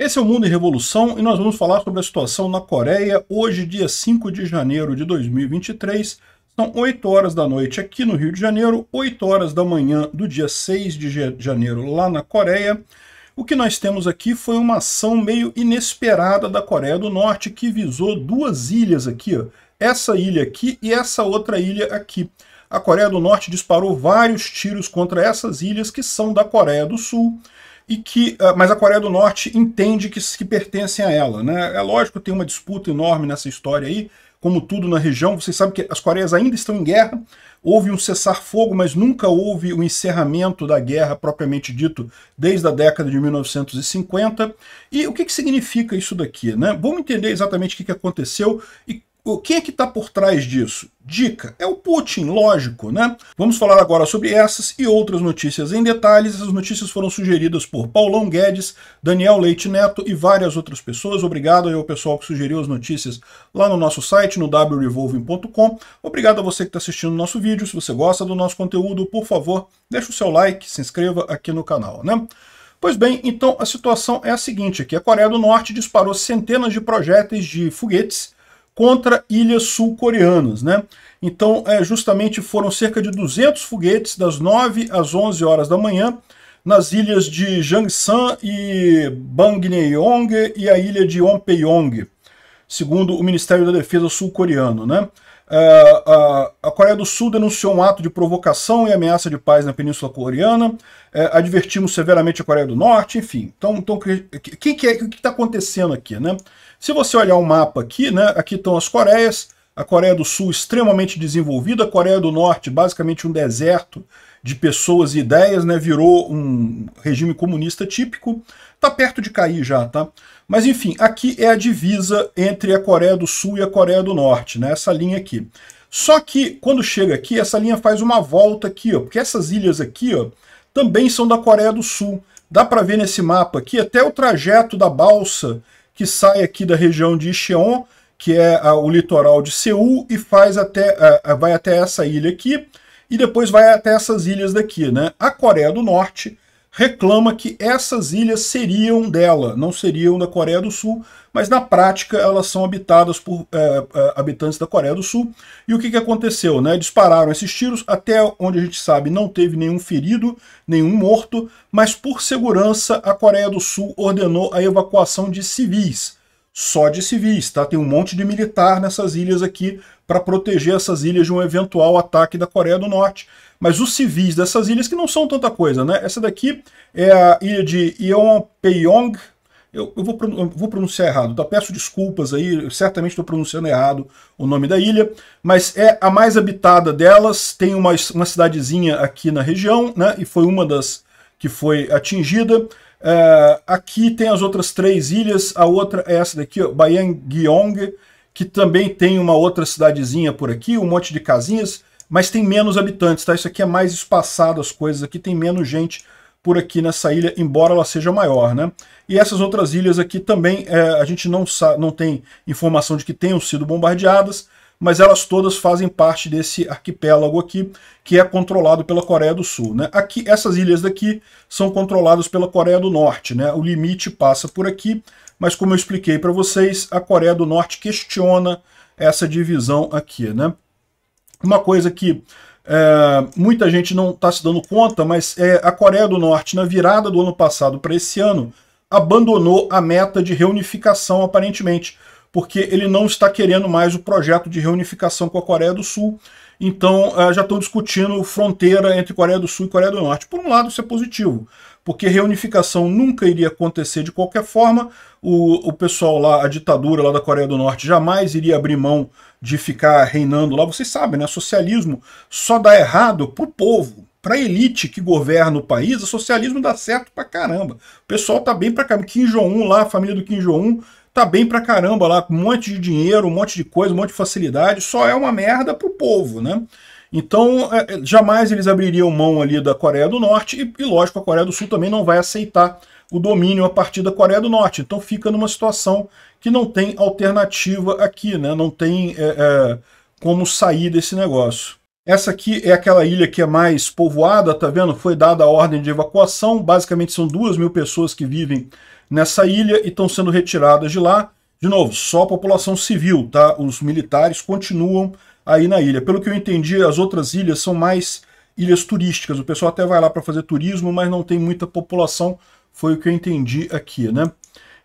Esse é o Mundo em Revolução e nós vamos falar sobre a situação na Coreia hoje, dia 5 de janeiro de 2023. São 8 horas da noite aqui no Rio de Janeiro, 8 horas da manhã do dia 6 de janeiro lá na Coreia. O que nós temos aqui foi uma ação meio inesperada da Coreia do Norte que visou duas ilhas aqui, ó. essa ilha aqui e essa outra ilha aqui. A Coreia do Norte disparou vários tiros contra essas ilhas que são da Coreia do Sul e que, ah, mas a Coreia do Norte entende que, que pertencem a ela. Né? É lógico, tem uma disputa enorme nessa história aí, como tudo na região. Vocês sabem que as Coreias ainda estão em guerra, houve um cessar-fogo, mas nunca houve o um encerramento da guerra propriamente dito desde a década de 1950. E o que, que significa isso daqui? Né? Vamos entender exatamente o que, que aconteceu e o que é que está por trás disso? Dica, é o Putin, lógico, né? Vamos falar agora sobre essas e outras notícias em detalhes. Essas notícias foram sugeridas por Paulão Guedes, Daniel Leite Neto e várias outras pessoas. Obrigado aí ao pessoal que sugeriu as notícias lá no nosso site, no wrevolving.com. Obrigado a você que está assistindo o nosso vídeo. Se você gosta do nosso conteúdo, por favor, deixe o seu like, se inscreva aqui no canal, né? Pois bem, então a situação é a seguinte aqui. A Coreia do Norte disparou centenas de projéteis de foguetes contra ilhas sul-coreanas. Né? Então, é, justamente foram cerca de 200 foguetes das 9 às 11 horas da manhã nas ilhas de Jangsan e Bangnyeong e a ilha de Ompeyong, segundo o Ministério da Defesa sul-coreano. Né? É, a Coreia do Sul denunciou um ato de provocação e ameaça de paz na Península Coreana, é, advertimos severamente a Coreia do Norte, enfim. Então, então que, que, o que está acontecendo aqui? Né? Se você olhar o um mapa aqui, né, aqui estão as Coreias, a Coreia do Sul extremamente desenvolvida, a Coreia do Norte basicamente um deserto de pessoas e ideias, né, virou um regime comunista típico, tá perto de cair já, tá? Mas enfim, aqui é a divisa entre a Coreia do Sul e a Coreia do Norte, né, essa linha aqui. Só que quando chega aqui, essa linha faz uma volta aqui, ó, porque essas ilhas aqui, ó, também são da Coreia do Sul. Dá para ver nesse mapa aqui até o trajeto da balsa que sai aqui da região de Incheon que é o litoral de Seul, e faz até, vai até essa ilha aqui, e depois vai até essas ilhas daqui. Né? A Coreia do Norte reclama que essas ilhas seriam dela, não seriam da Coreia do Sul, mas na prática elas são habitadas por é, é habitantes da Coreia do Sul. E o que, que aconteceu? Né? Dispararam esses tiros, até onde a gente sabe não teve nenhum ferido, nenhum morto, mas por segurança a Coreia do Sul ordenou a evacuação de civis só de civis, tá? Tem um monte de militar nessas ilhas aqui para proteger essas ilhas de um eventual ataque da Coreia do Norte. Mas os civis dessas ilhas que não são tanta coisa, né? Essa daqui é a ilha de Yeonpyeong, eu, eu, vou, pronunciar errado, tá? peço desculpas aí, certamente estou pronunciando errado o nome da ilha, mas é a mais habitada delas, tem uma, uma cidadezinha aqui na região, né? E foi uma das que foi atingida. É, aqui tem as outras três ilhas, a outra é essa daqui, Bayangyong, que também tem uma outra cidadezinha por aqui, um monte de casinhas, mas tem menos habitantes, tá? Isso aqui é mais espaçado as coisas, aqui tem menos gente por aqui nessa ilha, embora ela seja maior, né? E essas outras ilhas aqui também, é, a gente não, não tem informação de que tenham sido bombardeadas, mas elas todas fazem parte desse arquipélago aqui, que é controlado pela Coreia do Sul. Né? Aqui, essas ilhas daqui são controladas pela Coreia do Norte. Né? O limite passa por aqui, mas como eu expliquei para vocês, a Coreia do Norte questiona essa divisão aqui. Né? Uma coisa que é, muita gente não está se dando conta, mas é, a Coreia do Norte, na virada do ano passado para esse ano, abandonou a meta de reunificação, aparentemente porque ele não está querendo mais o projeto de reunificação com a Coreia do Sul. Então eh, já estão discutindo fronteira entre Coreia do Sul e Coreia do Norte. Por um lado, isso é positivo, porque reunificação nunca iria acontecer de qualquer forma. O, o pessoal lá, a ditadura lá da Coreia do Norte, jamais iria abrir mão de ficar reinando lá. Vocês sabem, né? Socialismo só dá errado pro povo. a elite que governa o país, o socialismo dá certo pra caramba. O pessoal tá bem pra caramba. Kim Jong-un lá, a família do Kim Jong-un, tá bem pra caramba lá, com um monte de dinheiro, um monte de coisa, um monte de facilidade, só é uma merda pro povo, né? Então, é, é, jamais eles abririam mão ali da Coreia do Norte, e, e lógico, a Coreia do Sul também não vai aceitar o domínio a partir da Coreia do Norte. Então fica numa situação que não tem alternativa aqui, né? não tem é, é, como sair desse negócio. Essa aqui é aquela ilha que é mais povoada, tá vendo? Foi dada a ordem de evacuação. Basicamente são duas mil pessoas que vivem nessa ilha e estão sendo retiradas de lá. De novo, só a população civil, tá? Os militares continuam aí na ilha. Pelo que eu entendi, as outras ilhas são mais ilhas turísticas. O pessoal até vai lá para fazer turismo, mas não tem muita população. Foi o que eu entendi aqui, né?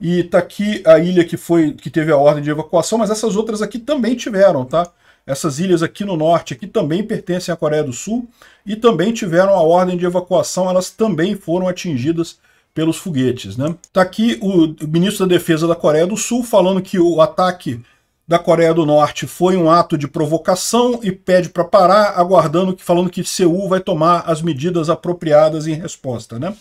E tá aqui a ilha que foi que teve a ordem de evacuação, mas essas outras aqui também tiveram, tá? Essas ilhas aqui no norte aqui também pertencem à Coreia do Sul e também tiveram a ordem de evacuação, elas também foram atingidas pelos foguetes. Né? Tá aqui o ministro da Defesa da Coreia do Sul falando que o ataque da Coreia do Norte foi um ato de provocação e pede para parar, aguardando que falando que Seul vai tomar as medidas apropriadas em resposta, né?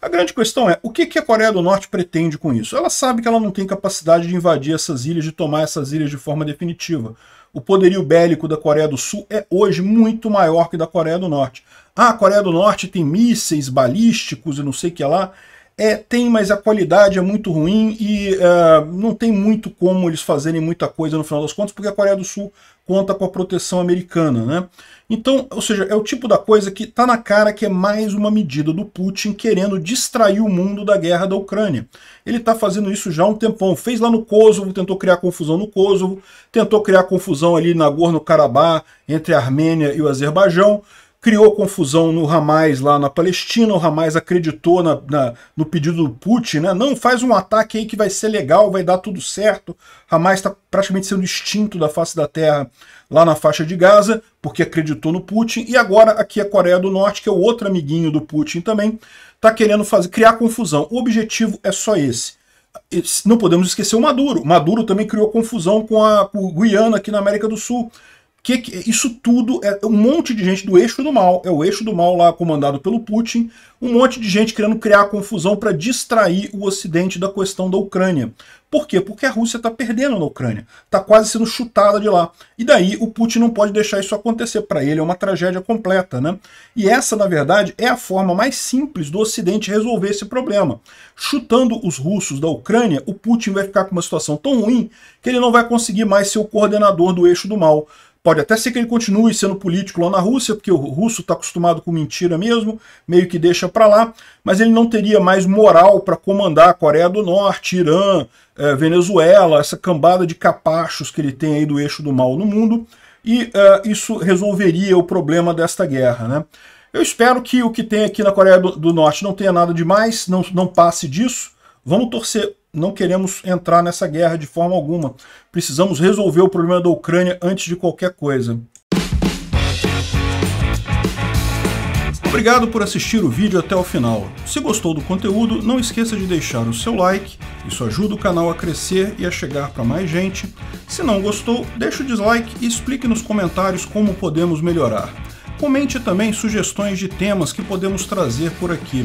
A grande questão é o que, que a Coreia do Norte pretende com isso? Ela sabe que ela não tem capacidade de invadir essas ilhas, de tomar essas ilhas de forma definitiva o poderio bélico da Coreia do Sul é hoje muito maior que da Coreia do Norte. Ah, a Coreia do Norte tem mísseis balísticos e não sei o que lá. É, tem, mas a qualidade é muito ruim e uh, não tem muito como eles fazerem muita coisa no final das contas, porque a Coreia do Sul conta com a proteção americana, né? Então, ou seja, é o tipo da coisa que está na cara que é mais uma medida do Putin querendo distrair o mundo da guerra da Ucrânia. Ele está fazendo isso já há um tempão. Fez lá no Kosovo, tentou criar confusão no Kosovo, tentou criar confusão ali na Gorno-Karabakh entre a Armênia e o Azerbaijão criou confusão no Hamas lá na Palestina, o Hamas acreditou na, na, no pedido do Putin, né? não, faz um ataque aí que vai ser legal, vai dar tudo certo. Hamas está praticamente sendo extinto da face da terra lá na faixa de Gaza, porque acreditou no Putin, e agora aqui é a Coreia do Norte, que é o outro amiguinho do Putin também, está querendo fazer, criar confusão. O objetivo é só esse. Não podemos esquecer o Maduro. Maduro também criou confusão com a com Guiana aqui na América do Sul que, que, isso tudo é um monte de gente do eixo do mal, é o eixo do mal lá comandado pelo Putin, um monte de gente querendo criar confusão para distrair o Ocidente da questão da Ucrânia. Por quê? Porque a Rússia está perdendo na Ucrânia, está quase sendo chutada de lá. E daí o Putin não pode deixar isso acontecer, para ele é uma tragédia completa. Né? E essa, na verdade, é a forma mais simples do Ocidente resolver esse problema. Chutando os russos da Ucrânia, o Putin vai ficar com uma situação tão ruim que ele não vai conseguir mais ser o coordenador do eixo do mal Pode até ser que ele continue sendo político lá na Rússia, porque o russo está acostumado com mentira mesmo, meio que deixa para lá, mas ele não teria mais moral para comandar a Coreia do Norte, Irã, é, Venezuela, essa cambada de capachos que ele tem aí do eixo do mal no mundo, e é, isso resolveria o problema desta guerra. Né? Eu espero que o que tem aqui na Coreia do, do Norte não tenha nada demais, não, não passe disso. Vamos torcer não queremos entrar nessa guerra de forma alguma. Precisamos resolver o problema da Ucrânia antes de qualquer coisa. Obrigado por assistir o vídeo até o final. Se gostou do conteúdo, não esqueça de deixar o seu like, isso ajuda o canal a crescer e a chegar para mais gente. Se não gostou, deixe o dislike e explique nos comentários como podemos melhorar. Comente também sugestões de temas que podemos trazer por aqui.